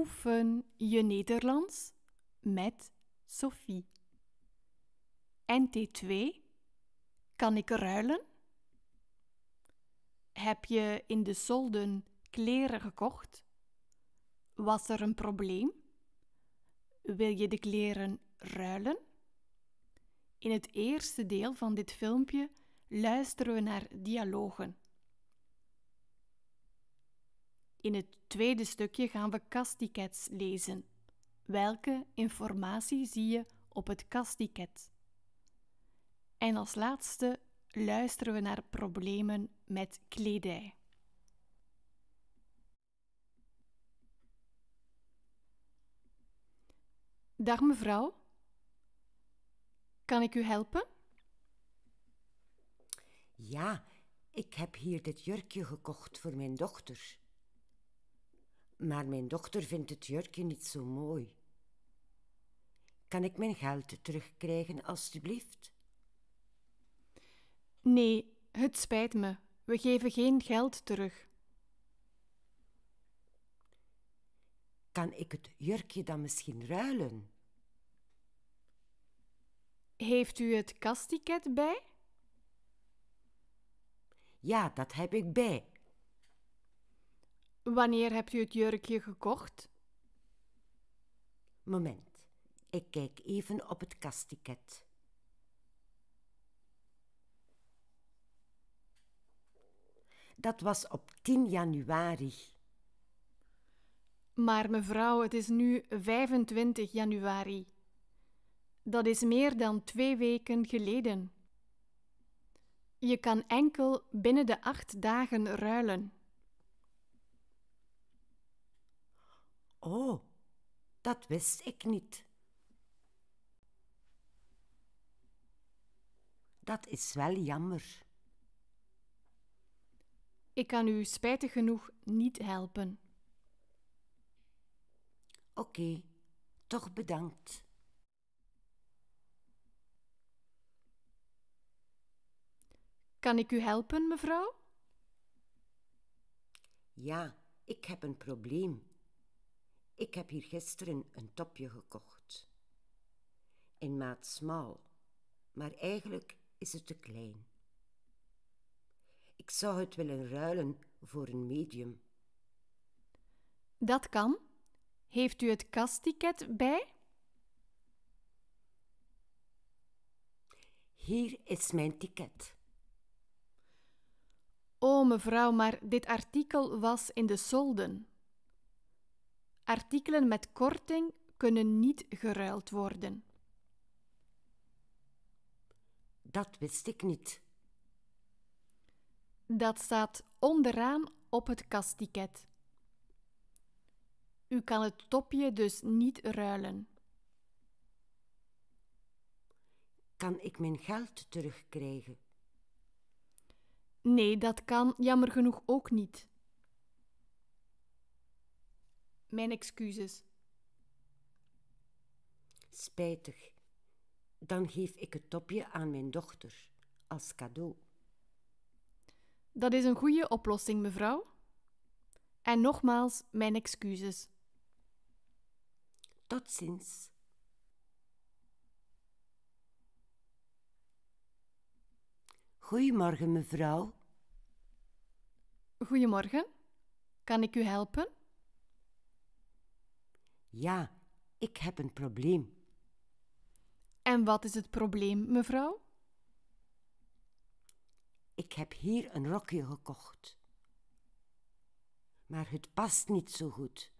Oefen je Nederlands met Sophie. NT2. Kan ik ruilen? Heb je in de solden kleren gekocht? Was er een probleem? Wil je de kleren ruilen? In het eerste deel van dit filmpje luisteren we naar dialogen. In het tweede stukje gaan we kastikets lezen. Welke informatie zie je op het kastiket? En als laatste luisteren we naar problemen met kledij. Dag mevrouw, kan ik u helpen? Ja, ik heb hier dit jurkje gekocht voor mijn dochter. Maar mijn dochter vindt het jurkje niet zo mooi. Kan ik mijn geld terugkrijgen, alstublieft? Nee, het spijt me. We geven geen geld terug. Kan ik het jurkje dan misschien ruilen? Heeft u het kastiket bij? Ja, dat heb ik bij. Wanneer hebt u het jurkje gekocht? Moment, ik kijk even op het kastticket. Dat was op 10 januari. Maar mevrouw, het is nu 25 januari. Dat is meer dan twee weken geleden. Je kan enkel binnen de acht dagen ruilen. Oh, dat wist ik niet. Dat is wel jammer. Ik kan u spijtig genoeg niet helpen. Oké, toch bedankt. Kan ik u helpen, mevrouw? Ja, ik heb een probleem. Ik heb hier gisteren een topje gekocht. In maat smal, maar eigenlijk is het te klein. Ik zou het willen ruilen voor een medium. Dat kan. Heeft u het kastticket bij? Hier is mijn ticket. O, oh, mevrouw, maar dit artikel was in de solden. Artikelen met korting kunnen niet geruild worden. Dat wist ik niet. Dat staat onderaan op het kastticket. U kan het topje dus niet ruilen. Kan ik mijn geld terugkrijgen? Nee, dat kan jammer genoeg ook niet. Mijn excuses. Spijtig. Dan geef ik het topje aan mijn dochter als cadeau. Dat is een goede oplossing, mevrouw. En nogmaals, mijn excuses. Tot ziens. Goedemorgen, mevrouw. Goedemorgen. Kan ik u helpen? Ja, ik heb een probleem. En wat is het probleem, mevrouw? Ik heb hier een rokje gekocht. Maar het past niet zo goed.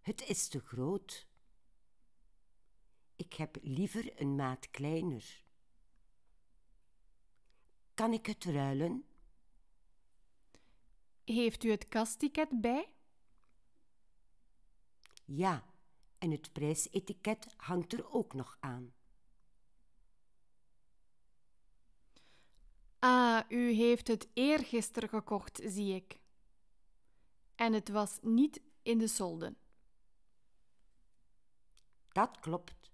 Het is te groot. Ik heb liever een maat kleiner. Kan ik het ruilen? Heeft u het kastticket bij? Ja, en het prijsetiket hangt er ook nog aan. Ah, u heeft het eergisteren gekocht, zie ik. En het was niet in de solden. Dat klopt.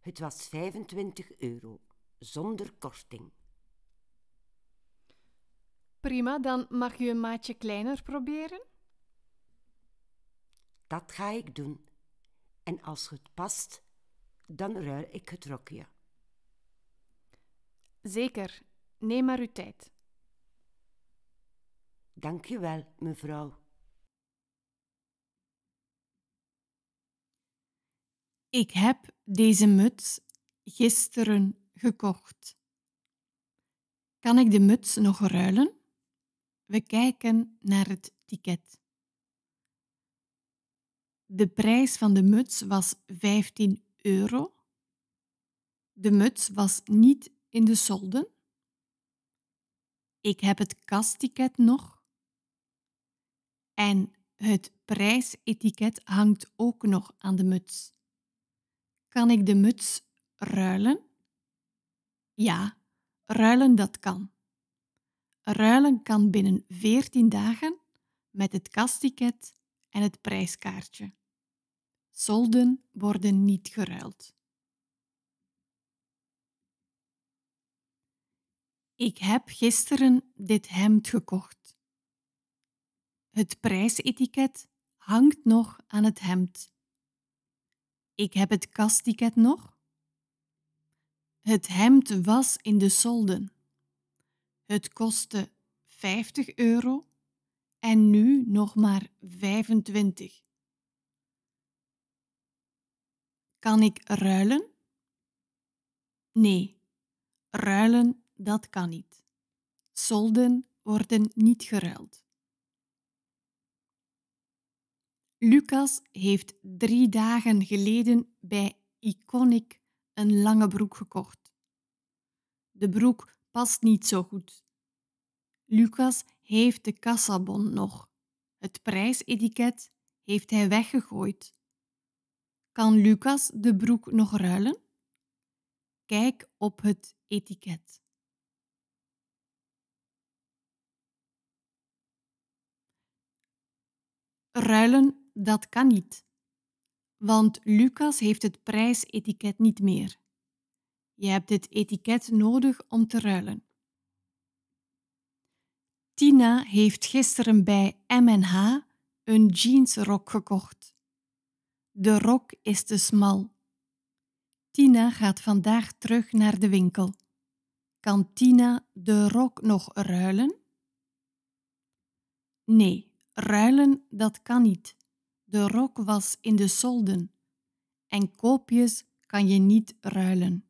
Het was 25 euro, zonder korting. Prima, dan mag u een maatje kleiner proberen. Dat ga ik doen. En als het past, dan ruil ik het rokje. Zeker, neem maar uw tijd. Dank je wel, mevrouw. Ik heb deze muts gisteren gekocht. Kan ik de muts nog ruilen? We kijken naar het ticket. De prijs van de muts was 15 euro. De muts was niet in de solden. Ik heb het kastticket nog. En het prijsetiket hangt ook nog aan de muts. Kan ik de muts ruilen? Ja, ruilen dat kan. Ruilen kan binnen 14 dagen met het kastticket en het prijskaartje. Solden worden niet geruild. Ik heb gisteren dit hemd gekocht. Het prijsetiket hangt nog aan het hemd. Ik heb het kastiket nog. Het hemd was in de solden. Het kostte 50 euro en nu nog maar 25. Kan ik ruilen? Nee, ruilen dat kan niet. Solden worden niet geruild. Lucas heeft drie dagen geleden bij Iconic een lange broek gekocht. De broek past niet zo goed. Lucas heeft de kassabon nog. Het prijsetiket heeft hij weggegooid. Kan Lucas de broek nog ruilen? Kijk op het etiket. Ruilen, dat kan niet, want Lucas heeft het prijsetiket niet meer. Je hebt het etiket nodig om te ruilen. Tina heeft gisteren bij MH een jeansrok gekocht. De rok is te smal. Tina gaat vandaag terug naar de winkel. Kan Tina de rok nog ruilen? Nee, ruilen dat kan niet. De rok was in de solden. En koopjes kan je niet ruilen.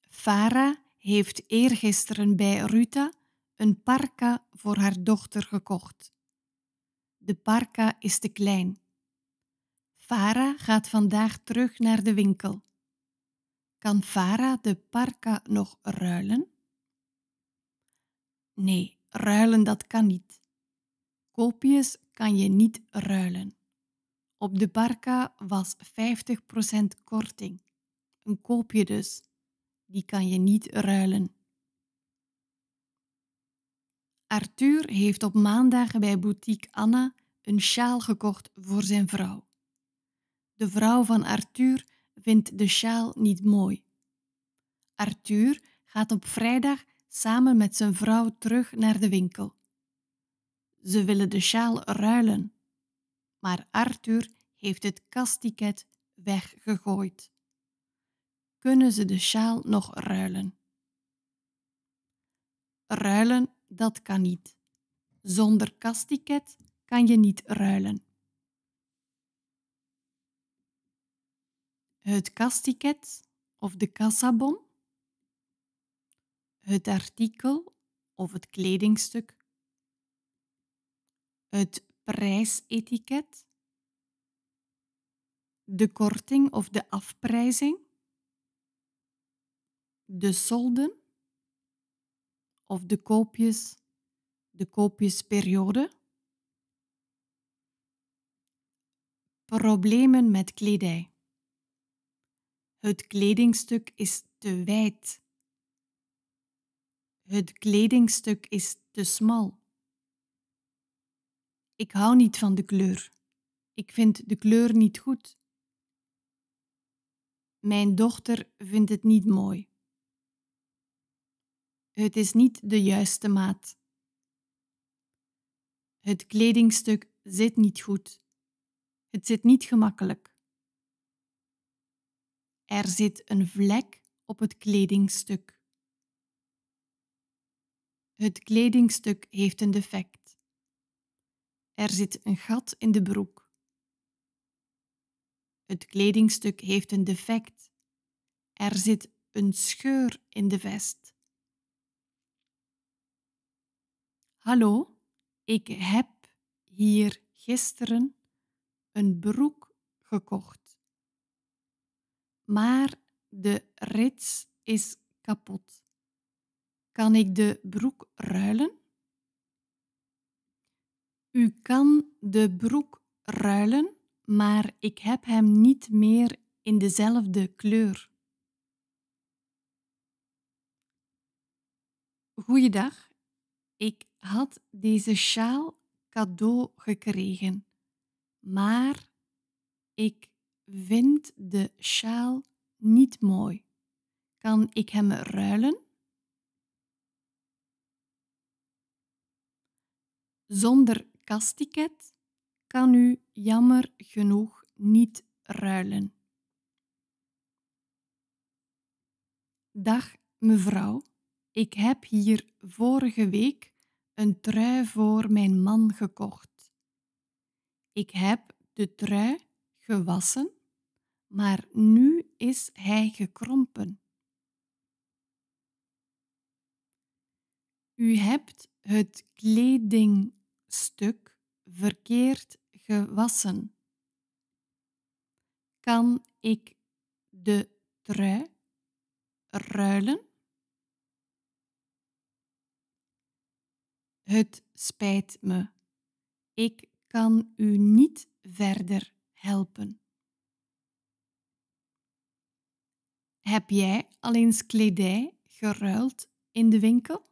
Farah heeft eergisteren bij Ruta een parka voor haar dochter gekocht. De parka is te klein. Vara gaat vandaag terug naar de winkel. Kan Fara de parka nog ruilen? Nee, ruilen dat kan niet. Koopjes kan je niet ruilen. Op de parka was 50% korting. Een koopje dus. Die kan je niet ruilen. Arthur heeft op maandag bij boutique Anna een sjaal gekocht voor zijn vrouw. De vrouw van Arthur vindt de sjaal niet mooi. Arthur gaat op vrijdag samen met zijn vrouw terug naar de winkel. Ze willen de sjaal ruilen, maar Arthur heeft het kastiket weggegooid. Kunnen ze de sjaal nog ruilen? Ruilen dat kan niet. Zonder kastiket kan je niet ruilen. Het kastiket of de kassabon, het artikel of het kledingstuk, het prijsetiket, de korting of de afprijzing, de solden, of de koopjes, de koopjesperiode. Problemen met kledij. Het kledingstuk is te wijd. Het kledingstuk is te smal. Ik hou niet van de kleur. Ik vind de kleur niet goed. Mijn dochter vindt het niet mooi. Het is niet de juiste maat. Het kledingstuk zit niet goed. Het zit niet gemakkelijk. Er zit een vlek op het kledingstuk. Het kledingstuk heeft een defect. Er zit een gat in de broek. Het kledingstuk heeft een defect. Er zit een scheur in de vest. Hallo, ik heb hier gisteren een broek gekocht, maar de rits is kapot. Kan ik de broek ruilen? U kan de broek ruilen, maar ik heb hem niet meer in dezelfde kleur. Goeiedag, ik had deze sjaal cadeau gekregen, maar ik vind de sjaal niet mooi. Kan ik hem ruilen? Zonder kastiket kan u jammer genoeg niet ruilen. Dag mevrouw, ik heb hier vorige week een trui voor mijn man gekocht. Ik heb de trui gewassen, maar nu is hij gekrompen. U hebt het kledingstuk verkeerd gewassen. Kan ik de trui ruilen? Het spijt me. Ik kan u niet verder helpen. Heb jij al eens kledij geruild in de winkel?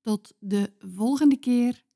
Tot de volgende keer.